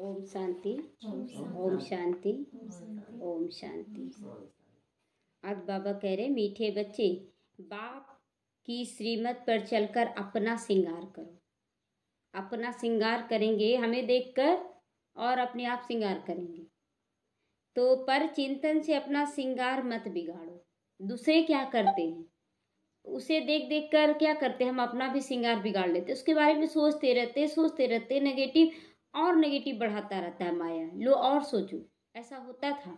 ओम शांति ओम शांति ओम शांति आज बाबा कह रहे मीठे बच्चे बाप की श्रीमत पर चलकर अपना श्रृंगार करो अपना श्रृंगार करेंगे हमें देखकर और अपने आप श्रृंगार करेंगे तो पर चिंतन से अपना श्रृंगार मत बिगाड़ो दूसरे क्या करते हैं उसे देख देख कर क्या करते हैं हम अपना भी श्रृंगार बिगाड़ लेते उसके बारे में सोचते रहते सोचते रहते नेगेटिव और नेगेटिव बढ़ाता रहता है माया लो और सोचो ऐसा होता था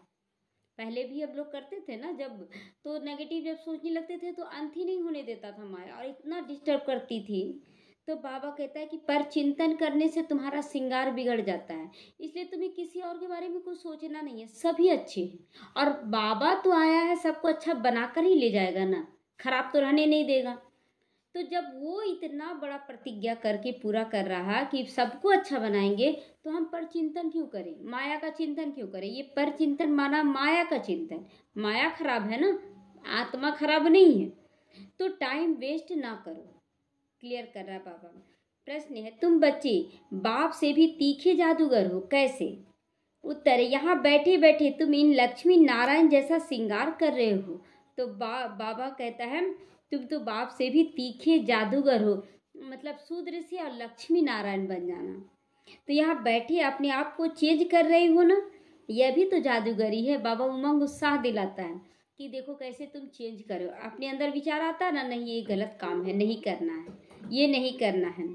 पहले भी हम लोग करते थे ना जब तो नेगेटिव जब सोचने लगते थे तो अंत ही नहीं होने देता था माया और इतना डिस्टर्ब करती थी तो बाबा कहता है कि पर चिंतन करने से तुम्हारा श्रृंगार बिगड़ जाता है इसलिए तुम्हें किसी और के बारे में कुछ सोचना नहीं है सभी अच्छे हैं और बाबा तो आया है सबको अच्छा बनाकर ही ले जाएगा ना खराब तो रहने नहीं देगा तो जब वो इतना बड़ा प्रतिज्ञा करके पूरा कर रहा कि सबको अच्छा बनाएंगे तो हम पर चिंतन क्यों करें माया का चिंतन क्यों करें ये पर चिंतन माना माया का चिंतन माया खराब है ना आत्मा खराब नहीं है तो टाइम वेस्ट ना करो क्लियर कर रहा बाबा प्रश्न है तुम बच्चे बाप से भी तीखे जादूगर हो कैसे उत्तर यहाँ बैठे बैठे तुम इन लक्ष्मी नारायण जैसा श्रृंगार कर रहे हो तो बा, बाबा कहता है तुम तो बाप से भी तीखे जादूगर हो मतलब शूद्र से और लक्ष्मी नारायण बन जाना तो यहाँ बैठे अपने आप को चेंज कर रही हो ना यह भी तो जादूगरी है बाबा उमंग उत्साह दिलाता है कि देखो कैसे तुम चेंज करो अपने अंदर विचार आता ना नहीं ये गलत काम है नहीं करना है ये नहीं करना है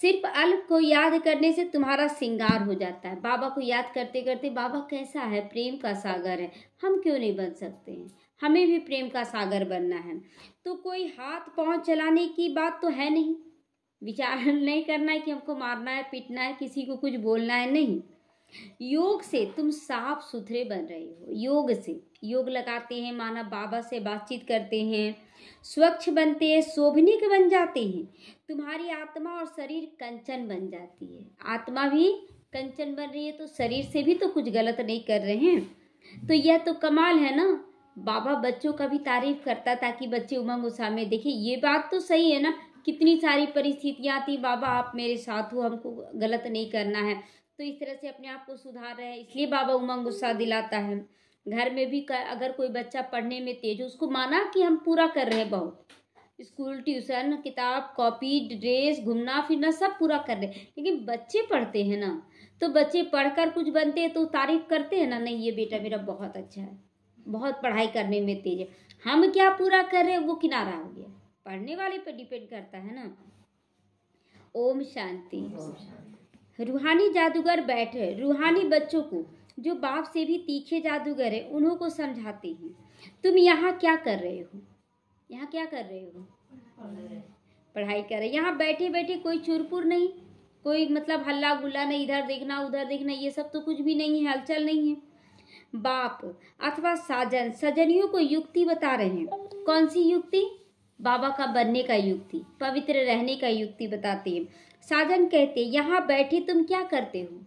सिर्फ अल्प को याद करने से तुम्हारा श्रृंगार हो जाता है बाबा को याद करते करते बाबा कैसा है प्रेम का सागर है हम क्यों नहीं बन सकते हैं हमें भी प्रेम का सागर बनना है तो कोई हाथ पांव चलाने की बात तो है नहीं विचार नहीं करना है कि हमको मारना है पीटना है किसी को कुछ बोलना है नहीं योग से तुम साफ सुथरे बन रहे हो योग से योग लगाते हैं माना बाबा से बातचीत करते हैं स्वच्छ बनते हैं शोभनिक बन जाते हैं तुम्हारी आत्मा और शरीर कंचन बन जाती है आत्मा भी कंचन बन रही है तो शरीर से भी तो कुछ गलत नहीं कर रहे हैं तो यह तो कमाल है ना बाबा बच्चों का भी तारीफ करता ताकि बच्चे उमंग उत्साह में देखिए ये बात तो सही है ना कितनी सारी परिस्थितियाँ थी बाबा आप मेरे साथ हो हमको गलत नहीं करना है तो इस तरह से अपने आप को सुधार रहे हैं इसलिए बाबा उमंग गुस्सा दिलाता है घर में भी कर, अगर कोई बच्चा पढ़ने में तेज हो उसको माना कि हम पूरा कर रहे हैं बहुत स्कूल ट्यूशन किताब कॉपी ड्रेस घूमना फिरना सब पूरा कर रहे लेकिन बच्चे पढ़ते हैं ना तो बच्चे पढ़कर कुछ बनते हैं तो तारीफ करते हैं ना नहीं ये बेटा मेरा बहुत अच्छा है बहुत पढ़ाई करने में तेज है हम क्या पूरा कर रहे हैं वो किनारा हो गया पढ़ने वाले पर डिपेंड करता है ना ओम शांति रूहानी जादूगर बैठे रूहानी बच्चों को जो बाप से भी तीखे जादूगर है उन्हों को समझाते हैं तुम यहाँ क्या कर रहे हो यहाँ क्या कर रहे हो पढ़ाई कर रहे यहाँ बैठे बैठे कोई चुरपुर नहीं कोई मतलब हल्ला गुल्ला नहीं इधर देखना उधर देखना ये सब तो कुछ भी नहीं है हलचल नहीं है बाप अथवा साजन सजनियों को युक्ति बता रहे हैं कौन सी युक्ति बाबा का बनने का युक्ति पवित्र रहने का युक्ति बताते हैं साजन कहते यहाँ बैठे तुम क्या करते हो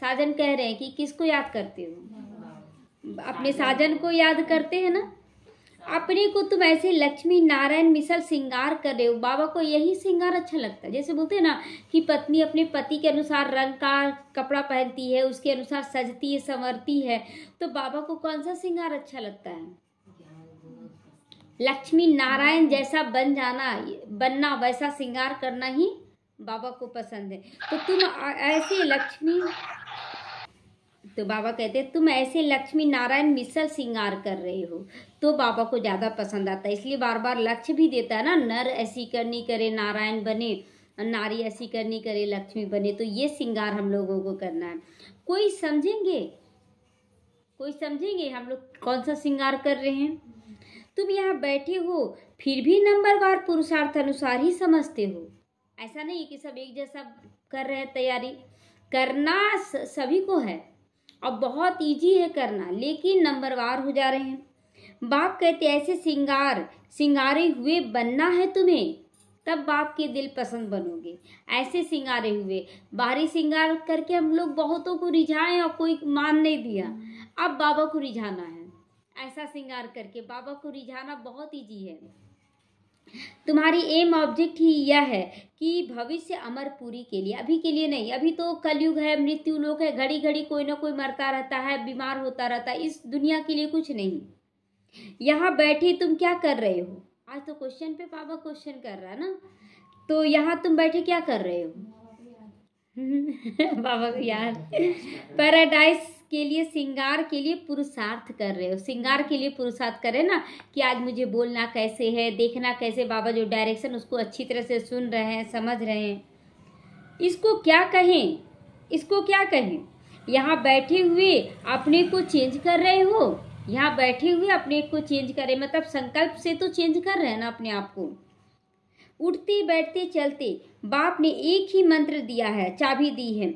साजन कह रहे हैं कि किसको याद करते हो अपने साजन को याद करते हैं ना अपने को तुम ऐसे लक्ष्मी नारायण मिसल श्रृंगार कर रहे हो बाबा को यही श्रृंगार अच्छा लगता है जैसे बोलते हैं ना कि पत्नी अपने पति के अनुसार रंग का कपड़ा पहनती है उसके अनुसार सजती है संवरती है तो बाबा को कौन सा श्रृंगार अच्छा लगता है लक्ष्मी नारायण जैसा बन जाना बनना वैसा श्रृंगार करना ही बाबा को पसंद है तो तुम ऐसे लक्ष्मी तो बाबा कहते हैं तुम ऐसे लक्ष्मी नारायण मिसल श्रृंगार कर रहे हो तो बाबा को ज़्यादा पसंद आता है इसलिए बार बार लक्ष्य भी देता है ना नर ऐसी करनी करे नारायण बने नारी ऐसी करनी करे लक्ष्मी बने तो ये श्रृंगार हम लोगों को करना है कोई समझेंगे कोई समझेंगे हम लोग कौन सा श्रृंगार कर रहे हैं तुम यहाँ बैठे हो फिर भी नंबर बार पुरुषार्थ अनुसार ही समझते हो ऐसा नहीं कि सब एक जैसा कर रहे हैं तैयारी करना सभी को है और बहुत ईजी है करना लेकिन नंबर वार हो जा रहे हैं बाप कहते ऐसे सिंगार सिंगारे हुए बनना है तुम्हें तब बाप के दिल पसंद बनोगे ऐसे सिंगारे हुए बाहरी सिंगार करके हम लोग बहुतों को रिझाएं और कोई मान नहीं दिया अब बाबा को रिझाना है ऐसा सिंगार करके बाबा को रिझाना बहुत ईजी है तुम्हारी एम ऑब्जेक्ट ही यह है कि भविष्य अमरपुरी के लिए अभी के लिए नहीं अभी तो कलयुग है मृत्यु लोक है घड़ी घड़ी कोई ना कोई मरता रहता है बीमार होता रहता है इस दुनिया के लिए कुछ नहीं यहाँ बैठे तुम क्या कर रहे हो आज तो क्वेश्चन पे पापा क्वेश्चन कर रहा है ना तो यहाँ तुम बैठे क्या कर रहे हो बाबा को याद पैराडाइज के लिए श्रृंगार के लिए पुरुषार्थ कर रहे हो श्रृंगार के लिए पुरुषार्थ कर रहे ना कि आज मुझे बोलना कैसे है देखना कैसे बाबा जो डायरेक्शन उसको अच्छी तरह से सुन रहे हैं समझ रहे हैं इसको क्या कहें इसको क्या कहें यहाँ बैठे हुए अपने को चेंज कर रहे हो यहाँ बैठे हुए अपने को चेंज कर रहे मतलब संकल्प से तो चेंज कर रहे हैं ना अपने आप को उठते बैठते चलते बाप ने एक ही मंत्र दिया है चाबी दी है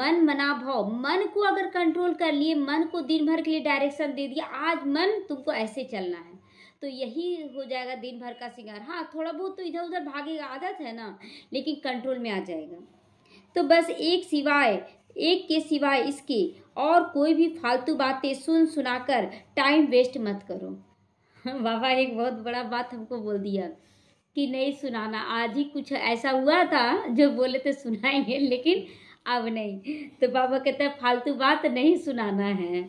मन मना भाव मन को अगर कंट्रोल कर लिए मन को दिन भर के लिए डायरेक्शन दे दिया आज मन तुमको ऐसे चलना है तो यही हो जाएगा दिन भर का सिंगार हाँ थोड़ा बहुत तो इधर उधर भागेगा आदत है ना लेकिन कंट्रोल में आ जाएगा तो बस एक सिवाय एक के सिवाय इसके और कोई भी फालतू बातें सुन सुनाकर टाइम वेस्ट मत करो बाबा एक बहुत बड़ा बात हमको बोल दिया कि नहीं सुनाना आज ही कुछ ऐसा हुआ था जो बोले तो सुनाएंगे लेकिन अब नहीं तो बाबा कहते हैं फालतू बात नहीं सुनाना है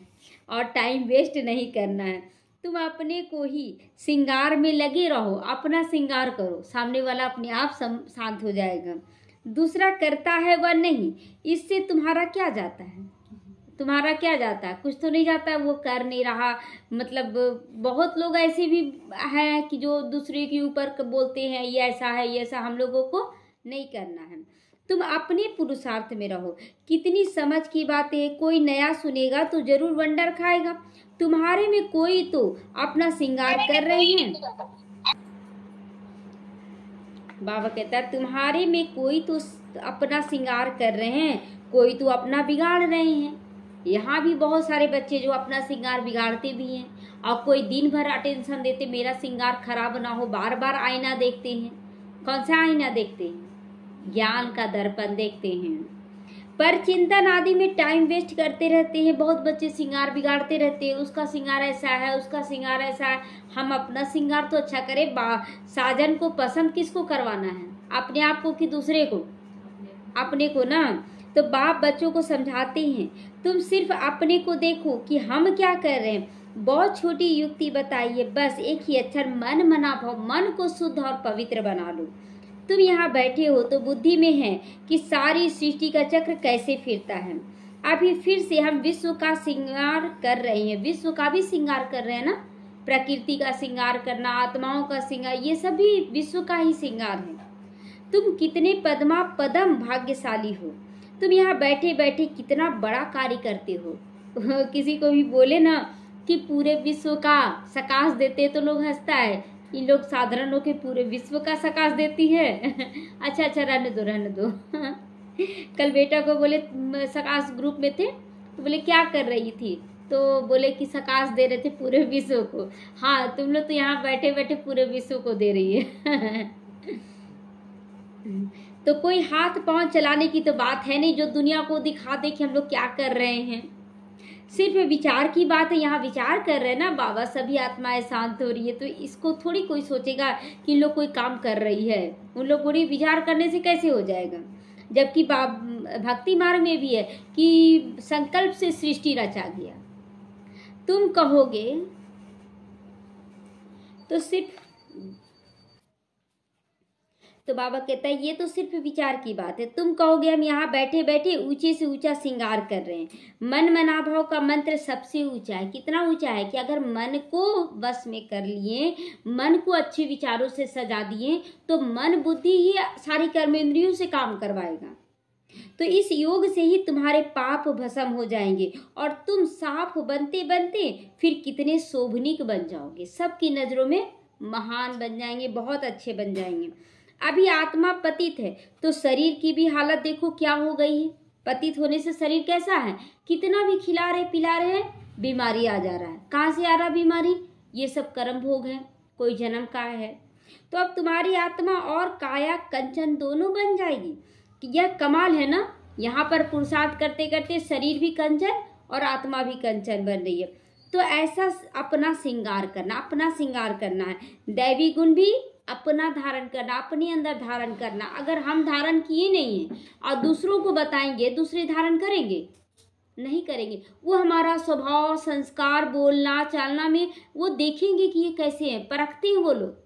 और टाइम वेस्ट नहीं करना है तुम अपने को ही श्रृंगार में लगे रहो अपना श्रृंगार करो सामने वाला अपने आप शांत हो जाएगा दूसरा करता है वह नहीं इससे तुम्हारा क्या जाता है तुम्हारा क्या जाता है कुछ तो नहीं जाता है वो कर नहीं रहा मतलब बहुत लोग ऐसे भी हैं कि जो दूसरे के ऊपर बोलते हैं ये ऐसा है ये ऐसा हम लोगों को नहीं करना है तुम अपने पुरुषार्थ में रहो कितनी समझ की बात है कोई नया सुनेगा तो जरूर वंडर खाएगा तुम्हारे में कोई तो अपना श्रृंगार कर रहे हैं बाबा कहता है तुम्हारे में कोई तो अपना श्रृंगार कर रहे हैं कोई तो अपना बिगाड़ रहे हैं यहाँ भी बहुत सारे बच्चे जो अपना श्रृंगार बिगाड़ते भी हैं और कोई दिन भर अटेंशन देते मेरा श्रृंगार खराब ना हो बार बार आईना देखते हैं कौन सा आईना देखते हैं ज्ञान का दर्पण देखते हैं पर चिंतन आदि में टाइम वेस्ट करते रहते हैं बहुत बच्चे श्रृंगार बिगाड़ते रहते हैं उसका श्रृंगार ऐसा है उसका श्रृंगार ऐसा है हम अपना श्रृंगार तो अच्छा करें साजन को पसंद किसको करवाना है अपने आप को कि दूसरे को अपने को ना तो बाप बच्चों को समझाते हैं तुम सिर्फ अपने को देखो कि हम क्या कर रहे हैं बहुत छोटी युक्ति बताइए बस एक ही अक्षर मन मना भाव मन को शुद्ध और पवित्र बना लो तुम यहाँ बैठे हो तो बुद्धि में है कि सारी सृष्टि का चक्र कैसे फिरता है अभी फिर से हम विश्व का श्रृंगार कर रहे हैं विश्व का भी श्रृंगार कर रहे हैं ना प्रकृति का श्रृंगार करना आत्माओं का श्रृंगार ये सभी विश्व का ही श्रृंगार है तुम कितने पदमा पदम भाग्यशाली हो तुम यहाँ बैठे बैठे कितना बड़ा कार्य करते हो किसी को भी बोले ना कि पूरे विश्व का सकाश देते तो लोग हंसता है इन लोग साधारण लोग के पूरे विश्व का सकाश देती है अच्छा अच्छा रहने दो रहने दो कल बेटा को बोले सकाश ग्रुप में थे तो बोले क्या कर रही थी तो बोले कि सकाश दे रहे थे पूरे विश्व को हाँ तुम लोग तो यहाँ बैठे बैठे पूरे विश्व को दे रही है तो कोई हाथ पांव चलाने की तो बात है नहीं जो दुनिया को दिखा दे कि हम लोग क्या कर रहे हैं सिर्फ विचार की बात है यहाँ विचार कर रहे हैं ना बाबा सभी आत्माएं शांत हो रही है तो इसको थोड़ी कोई सोचेगा कि लोग कोई काम कर रही है उन लोग थोड़ी विचार करने से कैसे हो जाएगा जबकि भक्ति मार्ग में भी है कि संकल्प से सृष्टि रचा गया तुम कहोगे तो सिर्फ तो बाबा कहता है ये तो सिर्फ विचार की बात है तुम कहोगे हम यहाँ बैठे बैठे ऊंचे से ऊंचा श्रृंगार कर रहे हैं मन मनाभाव का मंत्र सबसे ऊंचा है कितना ऊंचा है कि अगर मन को वश में कर लिए मन को अच्छे विचारों से सजा दिए तो मन बुद्धि ही सारी कर्मेंद्रियों से काम करवाएगा तो इस योग से ही तुम्हारे पाप भस्म हो जाएंगे और तुम साफ बनते बनते फिर कितने शोभनिक बन जाओगे सबकी नज़रों में महान बन जाएंगे बहुत अच्छे बन जाएंगे अभी आत्मा पतित है तो शरीर की भी हालत देखो क्या हो गई है पतित होने से शरीर कैसा है कितना भी खिला रहे पिला रहे बीमारी आ जा रहा है कहाँ से आ रहा बीमारी ये सब कर्म भोग है कोई जन्म का है तो अब तुम्हारी आत्मा और काया कंचन दोनों बन जाएगी यह कमाल है ना यहाँ पर पुरुषार्थ करते करते शरीर भी कंचन और आत्मा भी कंचन बन रही है तो ऐसा अपना श्रृंगार करना अपना श्रृंगार करना है दैवी गुण भी अपना धारण करना अपने अंदर धारण करना अगर हम धारण किए नहीं हैं और दूसरों को बताएंगे दूसरे धारण करेंगे नहीं करेंगे वो हमारा स्वभाव संस्कार बोलना चालना में वो देखेंगे कि ये कैसे हैं परखते हैं वो लोग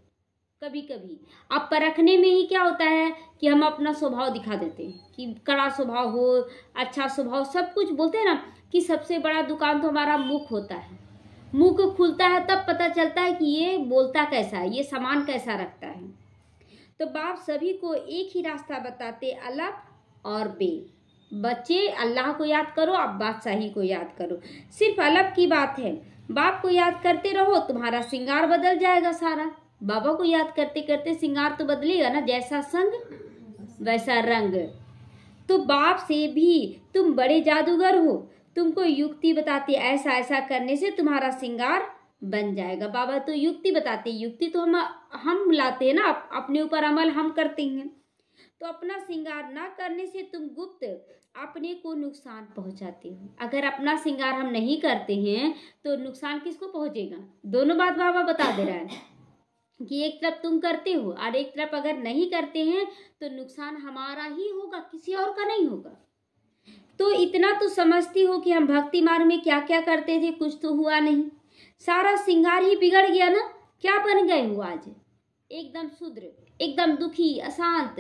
कभी कभी अब परखने में ही क्या होता है कि हम अपना स्वभाव दिखा देते हैं कि कड़ा स्वभाव हो अच्छा स्वभाव सब कुछ बोलते हैं ना कि सबसे बड़ा दुकान तो हमारा मुख होता है मुंह को खुलता है तब पता चलता है कि ये बोलता कैसा है ये सामान कैसा रखता है तो बाप सभी को एक ही रास्ता बताते अलग और बे बच्चे अल्लाह को याद करो आप बादशाही को याद करो सिर्फ अलग की बात है बाप को याद करते रहो तुम्हारा श्रृंगार बदल जाएगा सारा बाबा को याद करते करते श्रृंगार तो बदलेगा ना जैसा संग वैसा रंग तो बाप से भी तुम बड़े जादूगर हो तुमको युक्ति बताती ऐसा ऐसा करने से तुम्हारा श्रृंगार बन जाएगा बाबा तो युक्ति बताते युक्ति तो हम हम लाते हैं ना अपने ऊपर अमल हम करते हैं तो अपना श्रृंगार ना करने से तुम गुप्त अपने को नुकसान पहुंचाते हो अगर अपना श्रृंगार हम नहीं करते हैं तो नुकसान किसको पहुंचेगा दोनों बात बाबा बता दे रहा है कि एक तरफ तुम करते हो और एक तरफ अगर नहीं करते हैं तो नुकसान हमारा ही होगा किसी और का नहीं होगा तो इतना तो समझती हो कि हम भक्ति मार्ग में क्या क्या करते थे कुछ तो हुआ नहीं सारा सिंगार ही बिगड़ गया ना क्या बन गए हो आज एकदम शुद्र एकदम दुखी अशांत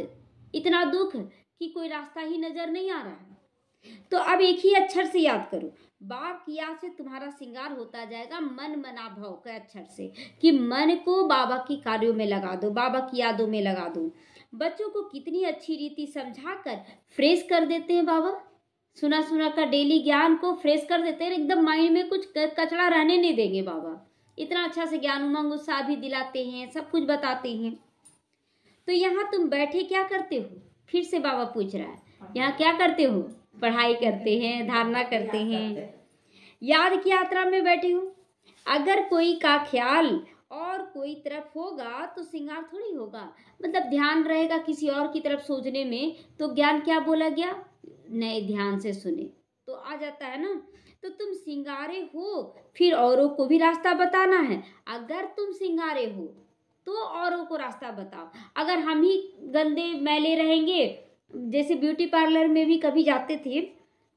इतना दुख कि कोई रास्ता ही नज़र नहीं आ रहा है तो अब एक ही अक्षर से याद करो बाप की याद से तुम्हारा सिंगार होता जाएगा मन मना भाव के अक्षर से कि मन को बाबा के कार्यों में लगा दो बाबा की यादों में लगा दो बच्चों को कितनी अच्छी रीति समझा कर फ्रेश कर देते हैं बाबा सुना सुना का डेली ज्ञान को फ्रेश कर देते हैं एकदम माइंड में कुछ कचड़ा रहने नहीं देंगे बाबा इतना अच्छा से ज्ञान उमंग उत्साह भी दिलाते हैं सब कुछ बताते हैं तो यहाँ तुम बैठे क्या करते हो फिर से बाबा पूछ रहा है यहाँ क्या करते हो पढ़ाई करते हैं धारणा करते हैं याद की यात्रा में बैठे हो अगर कोई का ख्याल और कोई तरफ होगा तो सिंगार थोड़ी होगा मतलब ध्यान रहेगा किसी और की तरफ सोचने में तो ज्ञान क्या बोला गया नए ध्यान से सुने तो आ जाता है ना तो तुम सिंगारे हो फिर औरों को भी रास्ता बताना है अगर तुम सिंगारे हो तो औरों को रास्ता बताओ अगर हम ही गंदे मैले रहेंगे जैसे ब्यूटी पार्लर में भी कभी जाते थे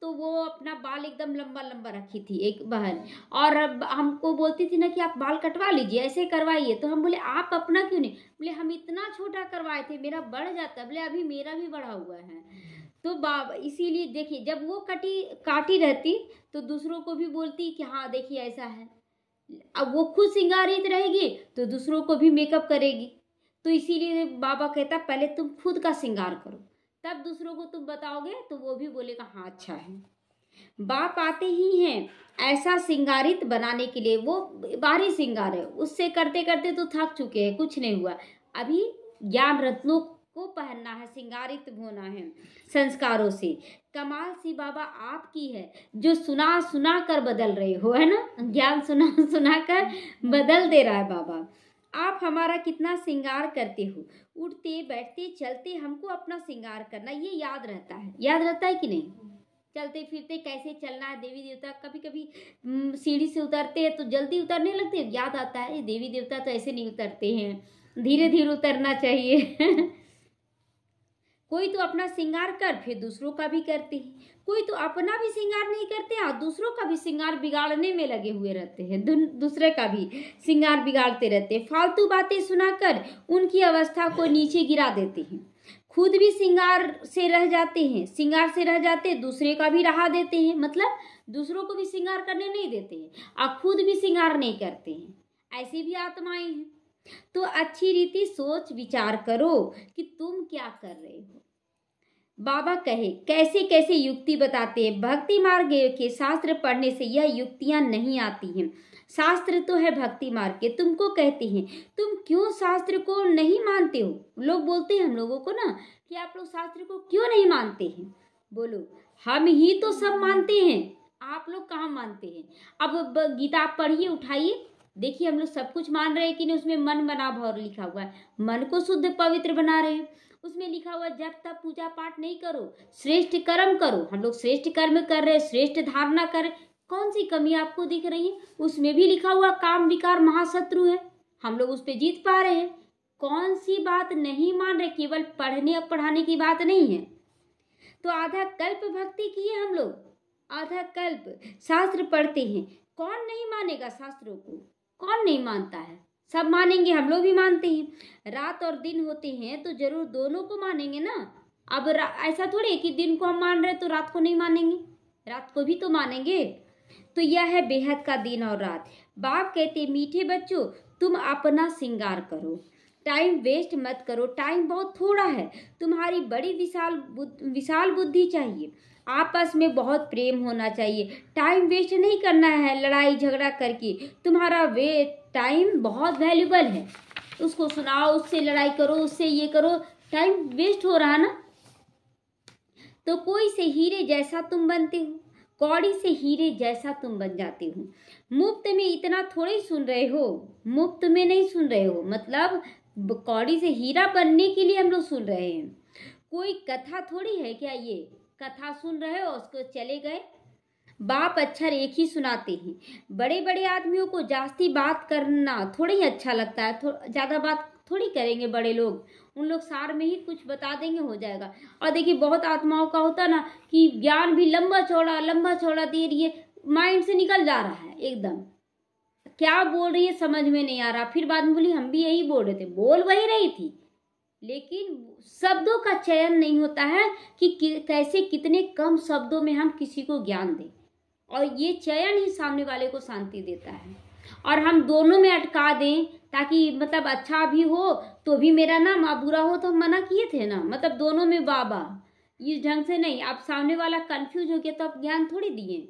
तो वो अपना बाल एकदम लंबा लंबा रखी थी एक बहन और हमको बोलती थी ना कि आप बाल कटवा लीजिए ऐसे करवाइए तो हम बोले आप अपना क्यों नहीं बोले हम इतना छोटा करवाए थे मेरा बढ़ जाता है बोले अभी मेरा भी बढ़ा हुआ है तो इसीलिए देखिए जब वो कटी काटी रहती तो दूसरों को भी बोलती कि हाँ देखिए ऐसा है अब वो खुद सिंगारित रहेगी तो दूसरों को भी मेकअप करेगी तो इसीलिए बाबा कहता पहले तुम खुद का सिंगार करो तब दूसरों को तुम बताओगे तो वो भी बोलेगा हाँ अच्छा है बाप आते ही हैं ऐसा सिंगारित बनाने के लिए वो बाहरी सिंगार है उससे करते करते तो थक चुके हैं कुछ नहीं हुआ अभी ज्ञान रत्नों को पहनना है सिंगारित होना है संस्कारों से कमाल सी बाबा आपकी है जो सुना सुना कर बदल रहे हो है ना ज्ञान सुना सुना कर बदल दे रहा है बाबा आप हमारा कितना श्रृंगार करते हो उठते बैठते चलते हमको अपना श्रृंगार करना ये याद रहता है याद रहता है कि नहीं चलते फिरते कैसे चलना है देवी देवता कभी कभी सीढ़ी से उतरते हैं तो जल्दी उतरने लगते याद आता है देवी देवता तो ऐसे नहीं उतरते हैं धीरे धीरे उतरना चाहिए कोई तो अपना श्रृंगार कर फिर दूसरों का भी करते हैं कोई तो अपना भी श्रृंगार नहीं करते और दूसरों का भी श्रृंगार बिगाड़ने में लगे हुए रहते हैं दूसरे का भी श्रृंगार बिगाड़ते रहते हैं फालतू बातें सुनाकर उनकी अवस्था को नीचे गिरा देते हैं खुद भी श्रृंगार से रह जाते हैं श्रृंगार से रह जाते दूसरे का भी रहा देते हैं मतलब दूसरों को भी श्रृंगार करने नहीं देते हैं और खुद भी श्रृंगार नहीं करते हैं ऐसी भी आत्माएं हैं तो अच्छी रीति सोच विचार करो कि तुम क्या कर रहे हो बाबा कहे कैसे कैसे युक्ति बताते हैं भक्ति मार्ग के शास्त्र पढ़ने से यह युक्तियां नहीं आती हैं शास्त्र तो है भक्ति मार्ग के तुमको कहते हैं तुम क्यों शास्त्र को नहीं मानते हो लोग बोलते हैं हम लोगों को ना कि आप लोग शास्त्र को क्यों नहीं मानते हैं बोलो हम ही तो सब मानते हैं आप लोग कहाँ मानते हैं अब गीता पढ़िए उठाइए देखिए हम लोग सब कुछ मान रहे हैं कि नहीं उसमें मन बना भाव लिखा हुआ है मन को शुद्ध पवित्र बना रहे हैं उसमें लिखा हुआ जब तक पूजा पाठ नहीं करो श्रेष्ठ कर्म करो हम लोग श्रेष्ठ कर्म कर रहे श्रेष्ठ धारणा कर कौन सी कमी आपको दिख रही है उसमें भी लिखा हुआ काम विकार महाशत्रु है हम लोग उस पर जीत पा रहे हैं कौन सी बात नहीं मान रहे केवल पढ़ने और पढ़ाने की बात नहीं है तो आधा कल्प भक्ति किए हम लोग आधा कल्प शास्त्र पढ़ते हैं कौन नहीं मानेगा शास्त्रों को कौन नहीं मानता है सब मानेंगे हम लोग भी मानते हैं रात और दिन होते हैं तो जरूर दोनों को मानेंगे ना अब ऐसा थोड़ी कि दिन को हम मान रहे तो रात को नहीं मानेंगे रात को भी तो मानेंगे तो यह है बेहद का दिन और रात बाप कहते मीठे बच्चों तुम अपना श्रृंगार करो टाइम वेस्ट मत करो टाइम बहुत थोड़ा है तुम्हारी बड़ी विशाल बुद्ध, विशाल बुद्धि चाहिए आपस में बहुत प्रेम होना चाहिए टाइम वेस्ट नहीं करना है लड़ाई झगड़ा करके तुम्हारा वे टाइम बहुत वैल्यूबल है उसको सुनाओ उससे लड़ाई करो उससे ये करो टाइम वेस्ट हो रहा ना तो कोई से हीरे जैसा तुम बनते हो कौड़ी से हीरे जैसा तुम बन जाते हो मुफ्त में इतना थोड़े ही सुन रहे हो मुफ्त में नहीं सुन रहे हो मतलब कौड़ी से हीरा बनने के लिए हम लोग सुन रहे हैं कोई कथा थोड़ी है क्या ये कथा सुन रहे हो उसको चले गए बाप अक्षर एक ही सुनाते हैं बड़े बड़े आदमियों को जास्ती बात करना थोड़ा ही अच्छा लगता है ज़्यादा बात थोड़ी करेंगे बड़े लोग उन लोग सार में ही कुछ बता देंगे हो जाएगा और देखिए बहुत आत्माओं का होता ना कि ज्ञान भी लंबा चौड़ा लंबा चौड़ा दे रही है माइंड से निकल जा रहा है एकदम क्या बोल रही है समझ में नहीं आ रहा फिर बाद में बोली हम भी यही बोल रहे थे बोल वही रही थी लेकिन शब्दों का चयन नहीं होता है कि, कैसे कितने कम शब्दों में हम किसी को ज्ञान दें और ये चयन ही सामने वाले को शांति देता है और हम दोनों में अटका दें ताकि मतलब अच्छा भी हो तो भी मेरा नाम आप बुरा हो तो हम मना किए थे ना मतलब दोनों में बाबा इस ढंग से नहीं आप सामने वाला कंफ्यूज हो गया तो आप ज्ञान थोड़ी दिए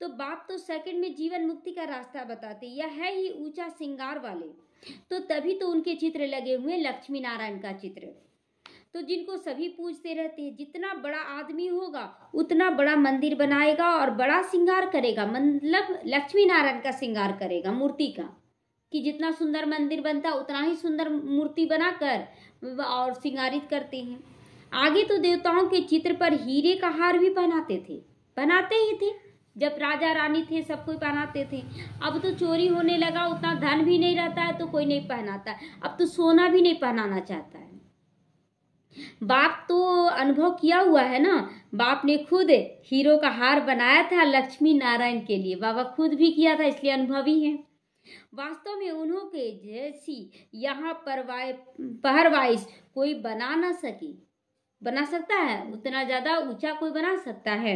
तो बाप तो सेकंड में जीवन मुक्ति का रास्ता बताते यह है ही ऊंचा श्रृंगार वाले तो तभी तो उनके चित्र लगे हुए लक्ष्मी नारायण का चित्र तो जिनको सभी पूजते रहते हैं जितना बड़ा आदमी होगा उतना बड़ा मंदिर बनाएगा और बड़ा श्रृंगार करेगा मतलब लक्ष्मी नारायण का श्रृंगार करेगा मूर्ति का कि जितना सुंदर मंदिर बनता उतना ही सुंदर मूर्ति बनाकर और श्रृंगारित करते हैं आगे तो देवताओं के चित्र पर हीरे का हार भी पहनाते थे बनाते ही थे जब राजा रानी थे सब कोई पहनाते थे अब तो चोरी होने लगा उतना धन भी नहीं रहता है तो कोई नहीं पहनाता अब तो सोना भी नहीं पहनाना चाहता है बाप तो अनुभव किया हुआ है ना बाप ने खुद हीरो का हार बनाया था लक्ष्मी नारायण के लिए बाबा खुद भी किया था इसलिए अनुभवी है वास्तव में उन्हों के जैसी यहाँ पर कोई बना ना सके बना सकता है उतना ज़्यादा ऊंचा कोई बना सकता है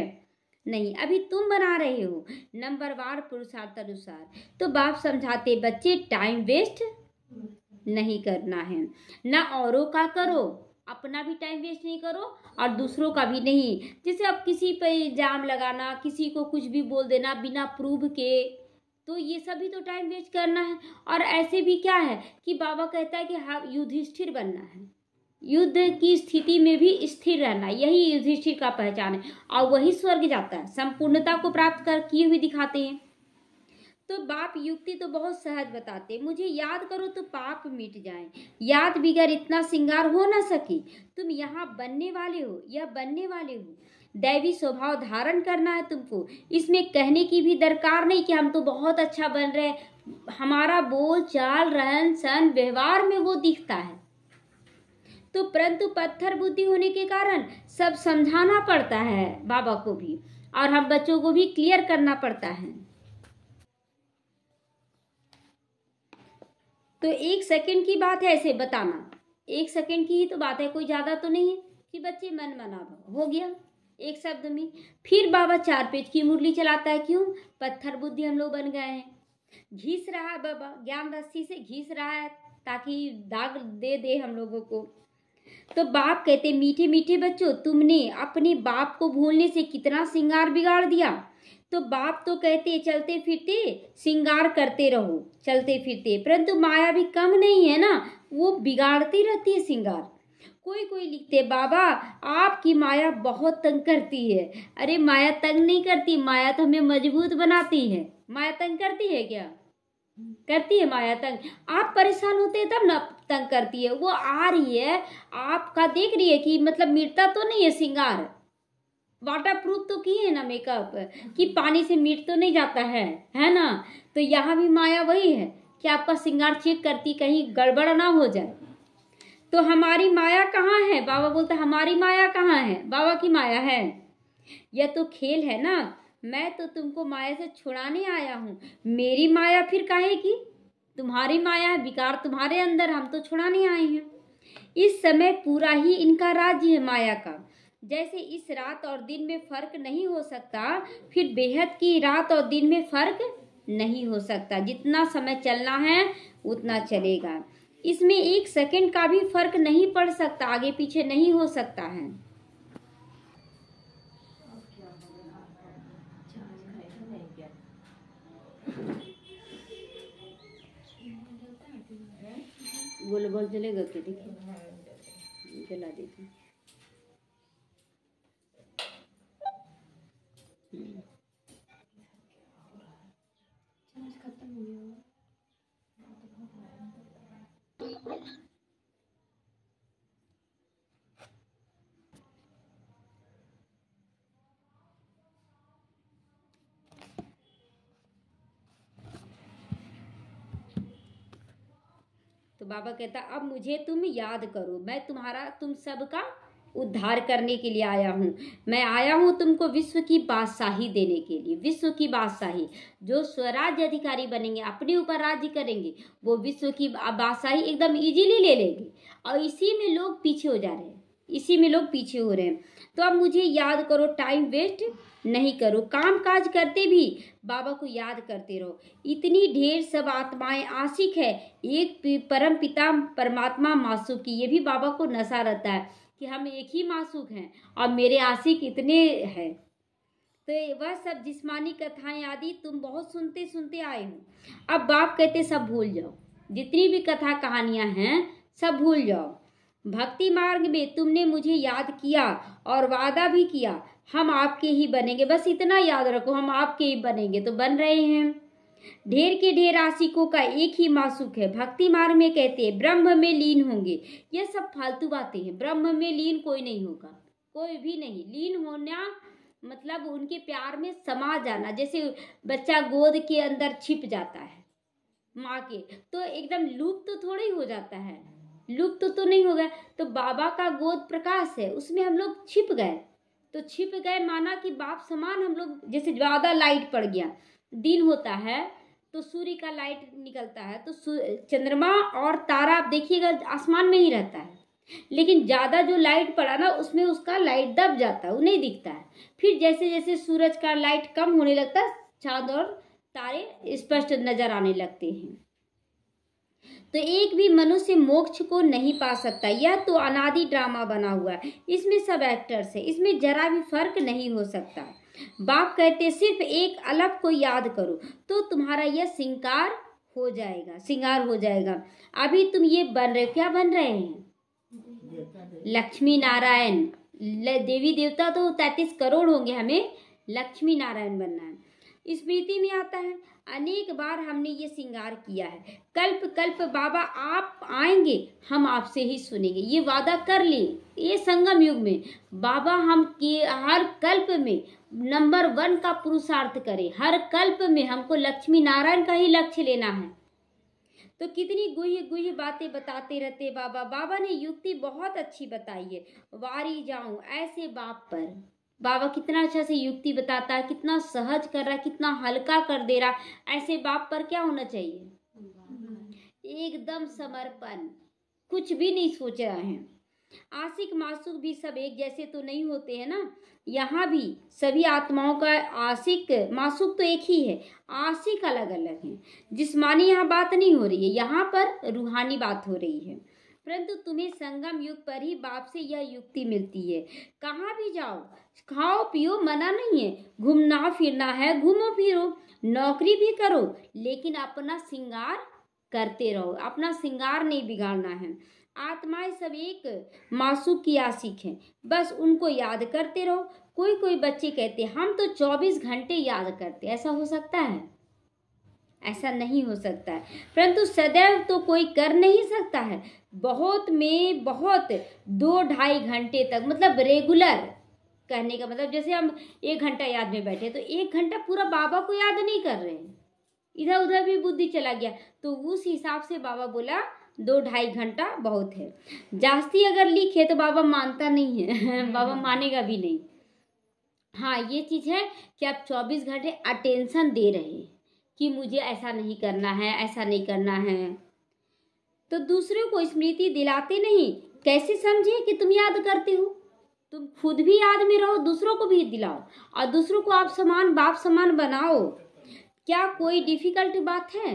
नहीं अभी तुम बना रहे हो वार पुरुषार्थ अनुसार तो बाप समझाते बच्चे टाइम वेस्ट नहीं करना है ना औरों का करो अपना भी टाइम वेस्ट नहीं करो और दूसरों का भी नहीं जैसे अब किसी पर इल्ज़ाम लगाना किसी को कुछ भी बोल देना बिना प्रूव के तो ये सभी तो टाइम वेस्ट करना है और ऐसे भी क्या है कि बाबा कहता है कि हाँ युधिष्ठिर बनना है युद्ध की स्थिति में भी स्थिर रहना यही युधिष्ठिर का पहचान है और वही स्वर्ग जाता है संपूर्णता को प्राप्त कर किए हुए दिखाते हैं तो बाप युक्ति तो बहुत सहज बताते मुझे याद करो तो पाप मिट जाए याद बिगड़ इतना श्रृंगार हो ना सके तुम यहाँ बनने वाले हो या बनने वाले हो दैवी स्वभाव धारण करना है तुमको इसमें कहने की भी दरकार नहीं कि हम तो बहुत अच्छा बन रहे हमारा बोल चाल रहन सहन व्यवहार में वो दिखता है तो परंतु पत्थर बुद्धि होने के कारण सब समझाना पड़ता है बाबा को भी और हम बच्चों को भी क्लियर करना पड़ता है तो एक सेकंड की बात है ऐसे बताना एक सेकंड की ही तो बात है कोई ज़्यादा तो नहीं है कि बच्चे मन मना हो गया एक शब्द में फिर बाबा चार पेज की मुरली चलाता है क्यों पत्थर बुद्धि हम लोग बन गए हैं घिस रहा है बाबा ज्ञान रस्सी से घिस रहा है ताकि दाग दे दे हम लोगों को तो बाप कहते मीठे मीठे बच्चों तुमने अपने बाप को भूलने से कितना श्रृंगार बिगाड़ दिया तो बाप तो कहते चलते फिरते श्रृंगार करते रहो चलते फिरते परंतु माया भी कम नहीं है ना वो बिगाड़ती रहती है श्रृंगार कोई कोई लिखते बाबा आपकी माया बहुत तंग करती है अरे माया तंग नहीं करती माया तो हमें मजबूत बनाती है माया तंग करती है क्या करती है माया तंग आप परेशान होते हैं तब ना तंग करती है वो आ रही है आपका देख रही है कि मतलब मिटता तो नहीं है सिंगार वाटर प्रूफ तो की है ना मेकअप कि पानी से मिट तो नहीं जाता है है ना तो यहाँ भी माया वही है कि आपका सिंगार चेक करती कहीं गड़बड़ ना हो जाए तो हमारी माया कहाँ है बाबा बोलते हमारी माया कहाँ है बाबा की माया है यह तो खेल है ना मैं तो तुमको माया से छुड़ाने आया हूँ मेरी माया फिर काहे की तुम्हारी माया है विकार तुम्हारे अंदर हम तो छुड़ाने आए हैं इस समय पूरा ही इनका राज्य है माया का जैसे इस रात और दिन में फर्क नहीं हो सकता फिर बेहद की रात और दिन में फर्क नहीं हो सकता जितना समय चलना है उतना चलेगा इसमें एक सेकंड का भी फर्क नहीं पड़ सकता आगे पीछे नहीं हो सकता है बोलो बल जलेगा तो क्या हाँ, देखिए जला देती तो बाबा कहता अब मुझे तुम याद करो मैं तुम्हारा तुम सबका उद्धार करने के लिए आया हूँ मैं आया हूँ तुमको विश्व की बादशाही देने के लिए विश्व की बादशाही जो स्वराज्य अधिकारी बनेंगे अपने ऊपर राज्य करेंगे वो विश्व की बादशाही एकदम इजीली ले लेंगे और इसी में लोग पीछे हो जा रहे हैं इसी में लोग पीछे हो रहे हैं तो अब मुझे याद करो टाइम वेस्ट नहीं करो काम काज करते भी बाबा को याद करते रहो इतनी ढेर सब आत्माएं आशिक है एक परम पिता परमात्मा मासूक की ये भी बाबा को नशा रहता है कि हम एक ही मासूक हैं और मेरे आशिक इतने हैं तो वह सब जिस्मानी कथाएं आदि तुम बहुत सुनते सुनते आए हो अब बाप कहते सब भूल जाओ जितनी भी कथा कहानियाँ हैं सब भूल जाओ भक्ति मार्ग में तुमने मुझे याद किया और वादा भी किया हम आपके ही बनेंगे बस इतना याद रखो हम आपके ही बनेंगे तो बन रहे हैं ढेर के ढेर आशिकों का एक ही मासुक है भक्ति मार्ग में कहते हैं ब्रह्म में लीन होंगे ये सब फालतू बातें हैं ब्रह्म में लीन कोई नहीं होगा कोई भी नहीं लीन होना मतलब उनके प्यार में समा जाना जैसे बच्चा गोद के अंदर छिप जाता है माँ के तो एकदम लूप तो थोड़ा ही हो जाता है लुप्त तो, तो नहीं हो गया तो बाबा का गोद प्रकाश है उसमें हम लोग छिप गए तो छिप गए माना कि बाप समान हम लोग जैसे ज़्यादा लाइट पड़ गया दिन होता है तो सूर्य का लाइट निकलता है तो चंद्रमा और तारा आप देखिएगा आसमान में ही रहता है लेकिन ज़्यादा जो लाइट पड़ा ना उसमें उसका लाइट दब जाता है वो नहीं दिखता है फिर जैसे जैसे सूरज का लाइट कम होने लगता है चाँद और तारे स्पष्ट नज़र आने लगते हैं तो एक भी मनुष्य मोक्ष को नहीं पा सकता यह तो अनादि ड्रामा बना हुआ है इसमें सब एक्टर्स है इसमें जरा भी फर्क नहीं हो सकता बाप कहते सिर्फ एक अलग को याद करो तो तुम्हारा यह श्रृंगार हो जाएगा श्रृंगार हो जाएगा अभी तुम ये बन रहे क्या बन रहे हैं लक्ष्मी नारायण देवी देवता तो तैतीस करोड़ होंगे हमें लक्ष्मी नारायण बनना है स्मृति में आता है अनेक बार हमने ये श्रृंगार किया है कल्प कल्प बाबा आप आएंगे हम आपसे ही सुनेंगे ये वादा कर लें ये संगम युग में बाबा हम के हर कल्प में नंबर वन का पुरुषार्थ करें हर कल्प में हमको लक्ष्मी नारायण का ही लक्ष्य लेना है तो कितनी गुह गुह बातें बताते रहते बाबा बाबा ने युक्ति बहुत अच्छी बताई है वारी जाऊं ऐसे बाप पर बाबा कितना अच्छा से युक्ति बताता है कितना सहज कर रहा है कितना हल्का कर दे रहा ऐसे बाप पर क्या होना चाहिए एकदम समर्पण कुछ भी नहीं सोच रहे हैं आशिक मासुक भी सब एक जैसे तो नहीं होते हैं ना यहाँ भी सभी आत्माओं का आशिक मासुक तो एक ही है आशिक अलग अलग है जिसमानी यहाँ बात नहीं हो रही है यहाँ पर रूहानी बात हो रही है परंतु तुम्हें संगम युग पर ही बाप से यह युक्ति मिलती है कहाँ भी जाओ खाओ पियो मना नहीं है घूमना फिरना है घूमो फिरो नौकरी भी करो लेकिन अपना श्रृंगार करते रहो अपना श्रृंगार नहीं बिगाड़ना है आत्माएं सब एक मासू की आशिक हैं बस उनको याद करते रहो कोई कोई बच्चे कहते हम तो 24 घंटे याद करते ऐसा हो सकता है ऐसा नहीं हो सकता है परंतु सदैव तो कोई कर नहीं सकता है बहुत में बहुत दो ढाई घंटे तक मतलब रेगुलर कहने का मतलब जैसे हम एक घंटा याद में बैठे तो एक घंटा पूरा बाबा को याद नहीं कर रहे हैं इधर उधर भी बुद्धि चला गया तो उस हिसाब से बाबा बोला दो ढाई घंटा बहुत है जास्ती अगर लिखे तो बाबा मानता नहीं है बाबा हम्म। मानेगा भी नहीं हाँ ये चीज़ है कि आप चौबीस घंटे अटेंशन दे रहे हैं कि मुझे ऐसा नहीं करना है ऐसा नहीं करना है तो दूसरों को स्मृति दिलाते नहीं कैसे समझे कि तुम याद करते हो तुम खुद भी याद में रहो दूसरों को भी दिलाओ और दूसरों को आप समान बाप समान बनाओ क्या कोई डिफिकल्ट बात है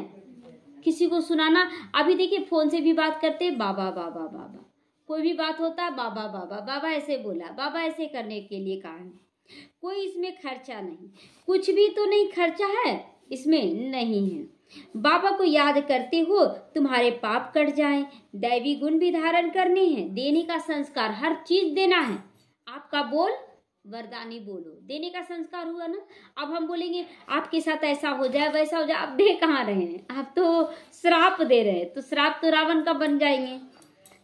किसी को सुनाना अभी देखिए फ़ोन से भी बात करते बाबा बाबा बाबा कोई भी बात होता है बाबा बाबा बाबा ऐसे बोला बाबा ऐसे करने के लिए कहा है कोई इसमें खर्चा नहीं कुछ भी तो नहीं खर्चा है इसमें नहीं है बाबा को याद करते हो तुम्हारे पाप कट जाए दैवी गुण भी धारण करने हैं देने का संस्कार हर चीज देना है आपका बोल वरदानी बोलो देने का संस्कार हुआ ना अब हम बोलेंगे आपके साथ ऐसा हो जाए वैसा हो जाए आप दे कहाँ रहे हैं आप तो श्राप दे रहे हैं तो श्राप तो रावण का बन जाएंगे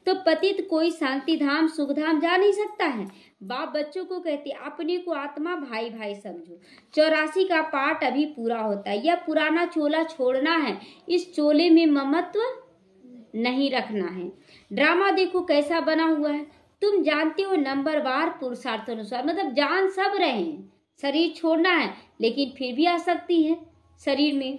तो पतित कोई शांति धाम सुख धाम जा नहीं सकता है बाप बच्चों को कहते अपने को आत्मा भाई भाई समझो चौरासी का पाठ अभी पूरा होता है यह पुराना चोला छोड़ना है इस चोले में ममत्व नहीं रखना है ड्रामा देखो कैसा बना हुआ है तुम जानते हो नंबर वार पुरुषार्थ अनुसार मतलब जान सब रहे हैं शरीर छोड़ना है लेकिन फिर भी आ सकती है शरीर में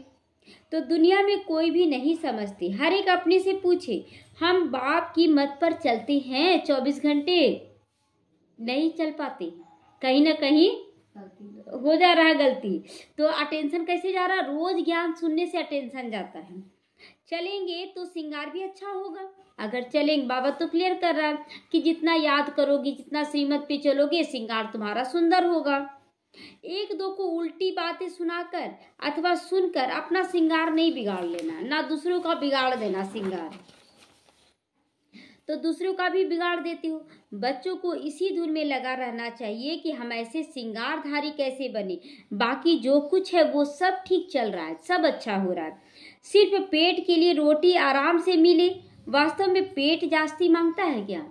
तो दुनिया में कोई भी नहीं समझती हर एक अपने से पूछे हम बाप की मत पर चलते हैं चौबीस घंटे नहीं चल पाते कहीं ना कहीं हो जा रहा है गलती तो अटेंशन कैसे जा रहा रोज ज्ञान सुनने से अटेंशन जाता है चलेंगे तो सिंगार भी अच्छा होगा अगर चलेंगे बाबा तो क्लियर कर रहा है कि जितना याद करोगी जितना श्रीमत पे चलोगे श्रृंगार तुम्हारा सुंदर होगा एक दो को उल्टी बातें सुनाकर अथवा सुनकर अपना श्रृंगार नहीं बिगाड़ लेना ना दूसरों का बिगाड़ देना श्रृंगार तो दूसरों का भी बिगाड़ देते हो बच्चों को इसी धुन में लगा रहना चाहिए कि हम ऐसे श्रृंगारधारी कैसे बने बाकी जो कुछ है वो सब ठीक चल रहा है सब अच्छा हो रहा है सिर्फ पेट के लिए रोटी आराम से मिले वास्तव में पेट जास्ती मांगता है क्या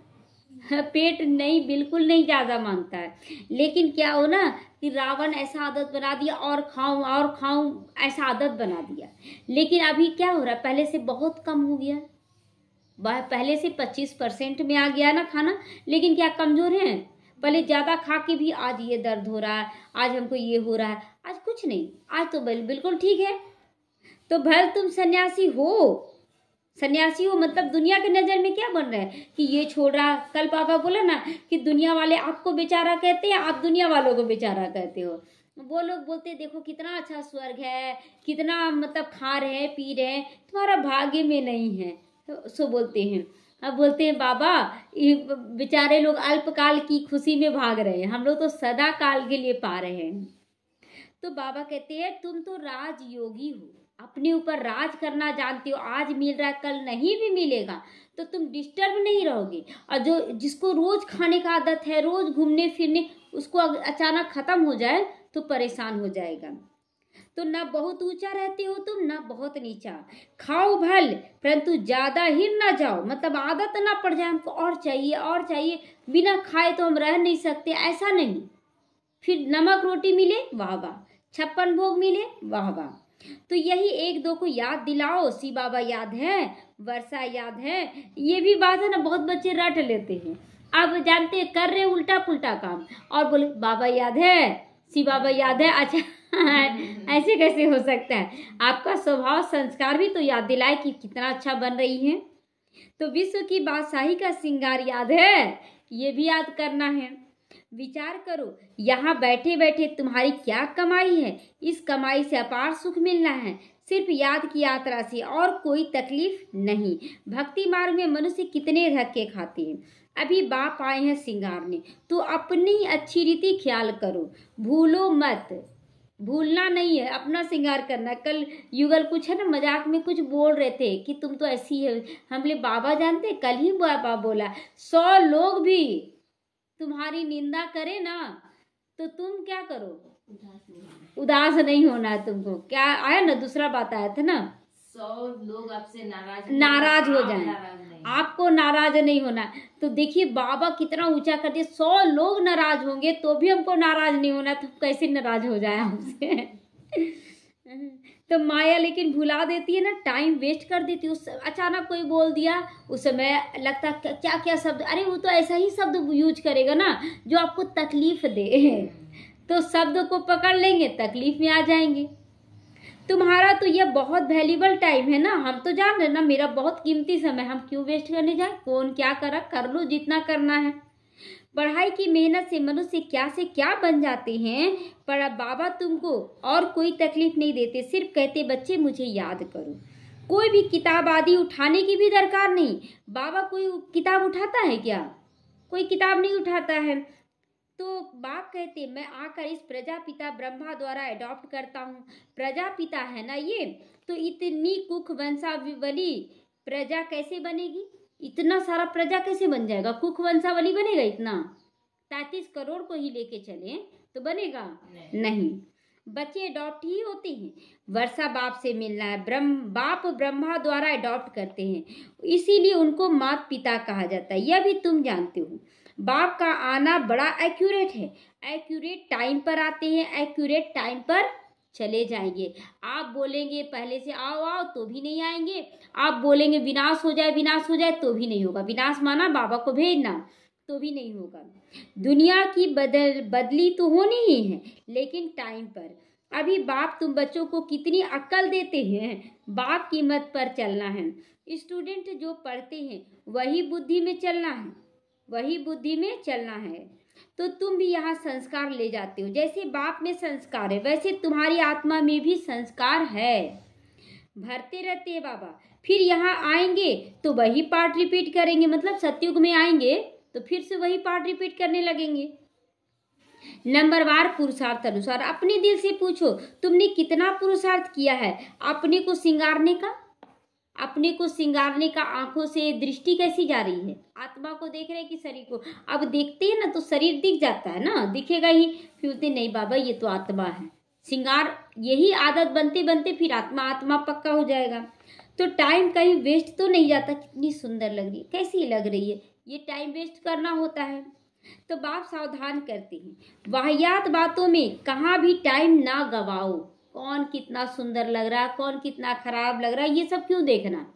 हाँ, पेट नहीं बिल्कुल नहीं ज़्यादा मांगता है लेकिन क्या हो ना कि रावण ऐसा आदत बना दिया और खाऊं और खाऊं ऐसा आदत बना दिया लेकिन अभी क्या हो रहा है पहले से बहुत कम हो गया वह पहले से पच्चीस परसेंट में आ गया ना खाना लेकिन क्या कमज़ोर हैं पहले ज़्यादा खा के भी आज ये दर्द हो रहा है आज हमको ये हो रहा है आज कुछ नहीं आज तो बिल्कुल ठीक है तो भल तुम सन्यासी हो सन्यासी हो मतलब दुनिया के नज़र में क्या बन रहा है कि ये छोड़ रहा कल पापा बोला ना कि दुनिया वाले आपको बेचारा कहते हैं आप दुनिया वालों को बेचारा कहते हो वो लोग बोलते देखो कितना अच्छा स्वर्ग है कितना मतलब खा रहे पी रहे तुम्हारा भाग्य में नहीं है तो सो बोलते हैं अब बोलते हैं बाबा ये बेचारे लोग अल्पकाल की खुशी में भाग रहे हैं हम लोग तो सदा काल के लिए पा रहे हैं तो बाबा कहते हैं तुम तो राजयोगी हो अपने ऊपर राज करना जानती हो आज मिल रहा है कल नहीं भी मिलेगा तो तुम डिस्टर्ब नहीं रहोगे और जो जिसको रोज़ खाने का आदत है रोज़ घूमने फिरने उसको अचानक ख़त्म हो जाए तो परेशान हो जाएगा तो ना बहुत ऊंचा रहते हो तुम ना बहुत नीचा खाओ भल परंतु ज़्यादा ही ना जाओ मतलब आदत ना पड़ जाए हमको और चाहिए और चाहिए बिना खाए तो हम रह नहीं सकते ऐसा नहीं फिर नमक रोटी मिले वाह वाह छप्पन भोग मिले वाह वाह तो यही एक दो को याद दिलाओ सी बाबा याद है वर्षा याद है ये भी बात है ना बहुत बच्चे रट लेते हैं अब जानते हैं कर रहे उल्टा पुल्टा काम और बोले बाबा याद है सी बाबा याद है अच्छा ऐसे कैसे हो सकता है आपका स्वभाव संस्कार भी तो याद दिलाए कि कितना अच्छा बन रही है तो विश्व की बादशाही का श्रृंगार याद है ये भी याद करना है विचार करो यहाँ बैठे बैठे तुम्हारी क्या कमाई है इस कमाई से अपार सुख मिलना है सिर्फ याद की यात्रा से और कोई तकलीफ नहीं भक्ति मार्ग में मनुष्य कितने धक्के खाते हैं अभी बाप आए हैं सिंगारने तो अपनी अच्छी रीति ख्याल करो भूलो मत भूलना नहीं है अपना श्रृंगार करना कल युगल कुछ है ना मजाक में कुछ बोल रहे थे कि तुम तो ऐसी है हमले बाबा जानते कल ही बाबा बोला सौ लोग भी तुम्हारी निंदा करे ना तो तुम क्या करो उदास नहीं होना है तुमको क्या आया ना दूसरा बात आया था ना सौ लोग आपसे नाराज नाराज हो जाए आपको नाराज नहीं होना तो देखिए बाबा कितना ऊंचा कर दिया सौ लोग नाराज होंगे तो भी हमको नाराज नहीं होना तो कैसे नाराज हो जाए हमसे तो माया लेकिन भुला देती है ना टाइम वेस्ट कर देती है उस अचानक कोई बोल दिया उस समय लगता क्या क्या शब्द अरे वो तो ऐसा ही शब्द यूज करेगा ना जो आपको तकलीफ दे तो शब्द को पकड़ लेंगे तकलीफ में आ जाएंगे तुम्हारा तो यह बहुत वैल्यूबल टाइम है ना हम तो जान रहे ना मेरा बहुत कीमती समय हम क्यों वेस्ट करने जाए कौन क्या करा कर लो जितना करना है पढ़ाई की मेहनत से मनुष्य क्या से क्या बन जाते हैं पर अब बाबा तुमको और कोई तकलीफ नहीं देते सिर्फ कहते बच्चे मुझे याद करो कोई भी किताब आदि उठाने की भी दरकार नहीं बाबा कोई किताब उठाता है क्या कोई किताब नहीं उठाता है तो बाप कहते मैं आकर इस प्रजापिता ब्रह्मा द्वारा एडॉप्ट करता हूँ प्रजापिता है ना ये तो इतनी कुख वंशावली प्रजा कैसे बनेगी इतना सारा प्रजा कैसे बन जाएगा कुक वंशावली बनेगा इतना तैतीस करोड़ को ही लेके चले तो बनेगा नहीं, नहीं। बच्चे अडॉप्ट ही होते हैं वर्षा बाप से मिलना है ब्रह्म बाप ब्रह्मा द्वारा अडॉप्ट करते हैं इसीलिए उनको मात पिता कहा जाता है यह भी तुम जानते हो बाप का आना बड़ा एक्यूरेट है एक्यूरेट टाइम पर आते हैं एक्यूरेट टाइम पर चले जाएंगे आप बोलेंगे पहले से आओ आओ तो भी नहीं आएंगे आप बोलेंगे विनाश हो जाए विनाश हो जाए तो भी नहीं होगा विनाश माना बाबा को भेजना तो भी नहीं होगा दुनिया की बदल बदली तो होनी ही है लेकिन टाइम पर अभी बाप तुम बच्चों को कितनी अक्ल देते हैं बाप की मत पर चलना है स्टूडेंट जो पढ़ते हैं वही बुद्धि में चलना है वही बुद्धि में चलना है तो तुम भी यहाँ संस्कार ले जाते हो जैसे बाप में संस्कार है वैसे तुम्हारी आत्मा में भी संस्कार है भरते रहते हैं बाबा फिर यहाँ आएंगे तो वही पार्ट रिपीट करेंगे मतलब सत्युग में आएंगे तो फिर से वही पार्ट रिपीट करने लगेंगे नंबर वार पुरुषार्थ अनुसार अपने दिल से पूछो तुमने कितना पुरुषार्थ किया है अपने को सिंगारने का अपने को सिंगारने का आंखों से दृष्टि कैसी जा रही है आत्मा को देख रहे हैं कि शरीर को अब देखते हैं ना तो शरीर दिख जाता है ना दिखेगा ही फिर बोलते नहीं बाबा ये तो आत्मा है सिंगार यही आदत बनते बनते फिर आत्मा आत्मा पक्का हो जाएगा तो टाइम कहीं वेस्ट तो नहीं जाता कितनी सुंदर लग रही है कैसी लग रही है ये टाइम वेस्ट करना होता है तो बाप सावधान करते हैं वाहियात बातों में कहाँ भी टाइम ना गवाओ कौन कितना सुंदर लग रहा है कौन कितना खराब लग रहा है ये सब क्यों देखना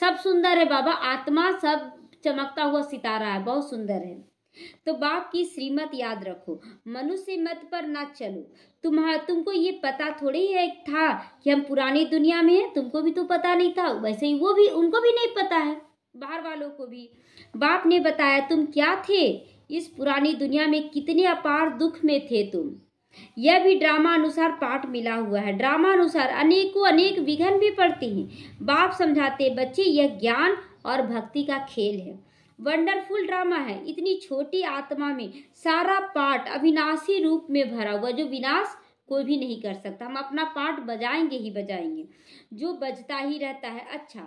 सब सुंदर है बाबा आत्मा सब चमकता हुआ सितारा है बहुत सुंदर है तो बाप की श्रीमत याद रखो मनुष्य मत पर ना चलो तुम्हारा तुमको ये पता थोड़ी है था कि हम पुरानी दुनिया में हैं तुमको भी तो पता नहीं था वैसे ही वो भी उनको भी नहीं पता है बाहर वालों को भी बाप ने बताया तुम क्या थे इस पुरानी दुनिया में कितने अपार दुख में थे तुम यह भी ड्रामा अनुसार पाठ मिला हुआ है ड्रामा अनुसार अनेकों अनेक विघन भी पड़ती हैं बाप समझाते बच्चे यह ज्ञान और भक्ति का खेल है वंडरफुल ड्रामा है इतनी छोटी आत्मा में सारा पाठ अविनाशी रूप में भरा हुआ जो विनाश कोई भी नहीं कर सकता हम अपना पाठ बजाएंगे ही बजाएंगे जो बजता ही रहता है अच्छा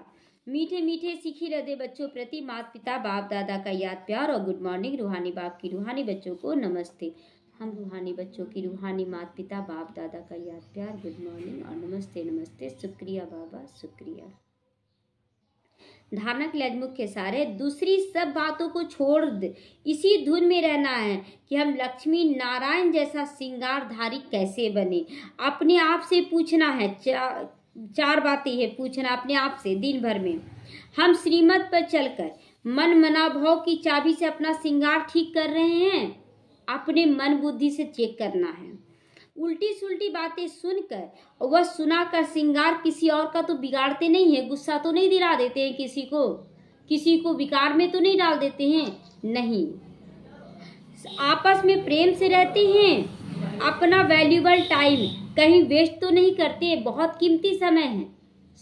मीठे मीठे सीखी रहते बच्चों प्रति माता पिता बाप दादा का याद प्यार और गुड मॉर्निंग रूहानी बाप की रूहानी बच्चों को नमस्ते हम रूहानी बच्चों की रूहानी मात पिता बाप दादा का याद प्यार गुड मॉर्निंग और नमस्ते नमस्ते शुक्रिया बाबा शुक्रिया धारणा के सारे दूसरी सब बातों को छोड़ दे इसी धुन में रहना है कि हम लक्ष्मी नारायण जैसा श्रृंगारधारी कैसे बने अपने आप से पूछना है चा, चार बातें है पूछना अपने आप से दिन भर में हम श्रीमत पर चलकर मन मनाभाव की चाबी से अपना श्रृंगार ठीक कर रहे हैं अपने मन बुद्धि से चेक करना है उल्टी सुलटी बातें सुनकर वह सुना कर श्रृंगार किसी और का तो बिगाड़ते नहीं है गुस्सा तो नहीं दिला देते हैं किसी को किसी को विकार में तो नहीं डाल देते हैं नहीं आपस में प्रेम से रहते हैं अपना वैल्यूबल टाइम कहीं वेस्ट तो नहीं करते बहुत कीमती समय है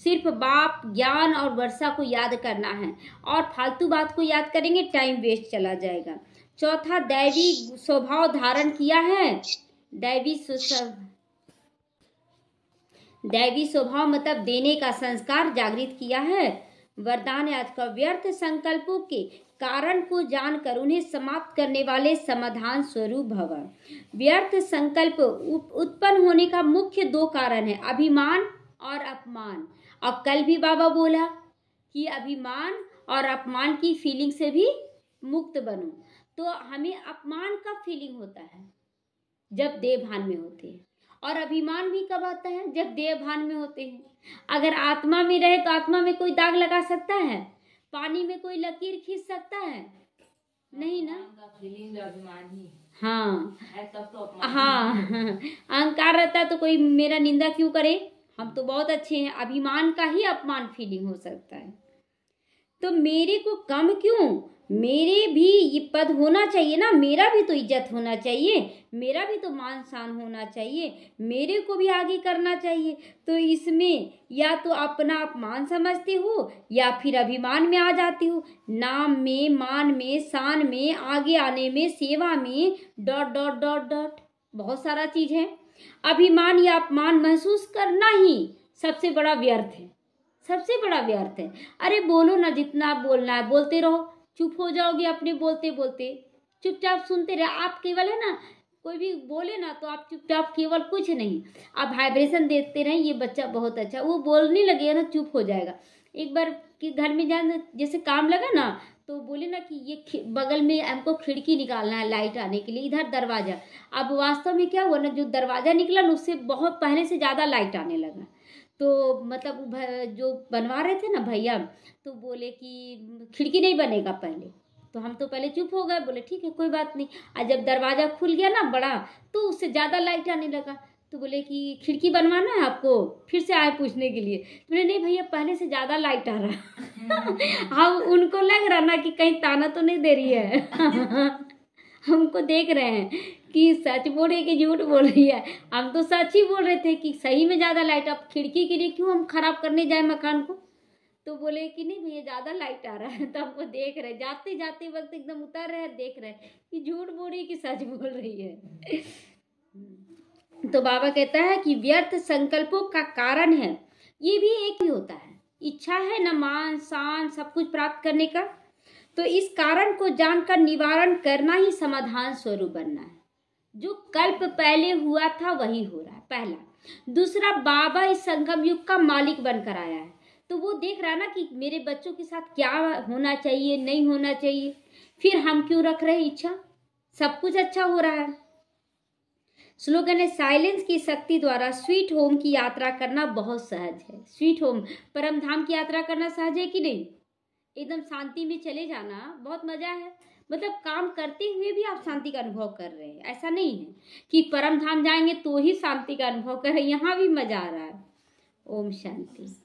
सिर्फ बाप ज्ञान और वर्षा को याद करना है और फालतू बात को याद करेंगे टाइम वेस्ट चला जाएगा चौथा दैवी स्वभाव धारण किया है दैवी दैवी स्वभाव मतलब देने का संस्कार जागृत किया है वरदान याद का तो व्यर्थ संकल्पों के कारण को जानकर उन्हें समाप्त करने वाले समाधान स्वरूप भव व्यर्थ संकल्प उत्पन्न होने का मुख्य दो कारण है अभिमान और अपमान और कल भी बाबा बोला कि अभिमान और अपमान की फीलिंग से भी मुक्त बनो तो हमें अपमान का फीलिंग होता है जब देवभान में होते हैं और अभिमान भी कब आता है जब देवभान में होते हैं अगर आत्मा में रहे तो आत्मा में कोई दाग लगा सकता है पानी में कोई लकीर खींच सकता है नहीं ना हाँ तो हाँ अहंकार रहता है तो कोई मेरा निंदा क्यों करे हम तो बहुत अच्छे हैं अभिमान का ही अपमान फीलिंग हो सकता है तो मेरे को कम क्यों मेरे भी ये पद होना चाहिए ना मेरा भी तो इज्जत होना चाहिए मेरा भी तो मान शान होना चाहिए मेरे को भी आगे करना चाहिए तो इसमें या तो अपना अपमान समझते हो या फिर अभिमान में आ जाते हो नाम में मान में शान में आगे आने में सेवा में डॉट डॉट डॉट डॉट बहुत सारा चीज़ है अभिमान या अपमान महसूस करना ही सबसे बड़ा व्यर्थ है सबसे बड़ा व्यर्थ है अरे बोलो ना जितना आप बोलना है बोलते रहो चुप हो जाओगे अपने बोलते बोलते चुपचाप सुनते रहे आप केवल है ना कोई भी बोले ना तो आप चुपचाप केवल कुछ नहीं आप वाइब्रेशन देते रहें ये बच्चा बहुत अच्छा वो बोलने लगेगा ना चुप हो जाएगा एक बार कि घर में जाना जैसे काम लगा ना तो बोले ना कि ये बगल में हमको खिड़की निकालना है लाइट आने के लिए इधर दरवाज़ा अब वास्तव में क्या हुआ ना जो दरवाज़ा निकला ना उससे बहुत पहले से ज़्यादा लाइट आने लगा तो मतलब जो बनवा रहे थे ना भैया तो बोले कि खिड़की नहीं बनेगा पहले तो हम तो पहले चुप हो गए बोले ठीक है कोई बात नहीं और जब दरवाज़ा खुल गया ना बड़ा तो उससे ज़्यादा लाइट आने लगा तो बोले कि खिड़की बनवाना है आपको फिर से आए पूछने के लिए तो बोले नहीं भैया पहले से ज़्यादा लाइट आ रहा हाँ उनको लग रहा ना कि कहीं ताना तो नहीं दे रही है हमको देख रहे हैं कि सच बोल रही है कि झूठ बोल रही है हम तो सच ही बोल रहे थे कि सही में ज़्यादा लाइट अब खिड़की के लिए क्यों हम ख़राब करने जाए मकान को तो बोले कि नहीं भैया ज़्यादा लाइट आ रहा है तो हमको देख रहे जाते जाते वक्त एकदम उतर रहे हैं देख रहे कि झूठ बोल रही है कि सच बोल रही है तो बाबा कहता है कि व्यर्थ संकल्पों का कारण है ये भी एक ही होता है इच्छा है न मान शान सब कुछ प्राप्त करने का तो इस कारण को जानकर निवारण करना ही समाधान स्वरूप बनना है जो कल्प पहले हुआ था वही हो रहा है पहला दूसरा बाबा इस संगम युग का मालिक बनकर आया है तो वो देख रहा ना कि मेरे बच्चों के साथ क्या होना चाहिए नहीं होना चाहिए फिर हम क्यों रख रहे इच्छा सब कुछ अच्छा हो रहा है स्लोगन है साइलेंस की शक्ति द्वारा स्वीट होम की यात्रा करना बहुत सहज है स्वीट होम परम धाम की यात्रा करना सहज है कि नहीं एकदम शांति में चले जाना बहुत मज़ा है मतलब काम करते हुए भी आप शांति का अनुभव कर रहे हैं ऐसा नहीं है कि परम धाम जाएंगे तो ही शांति का अनुभव कर रहे हैं यहाँ भी मजा आ रहा है ओम शांति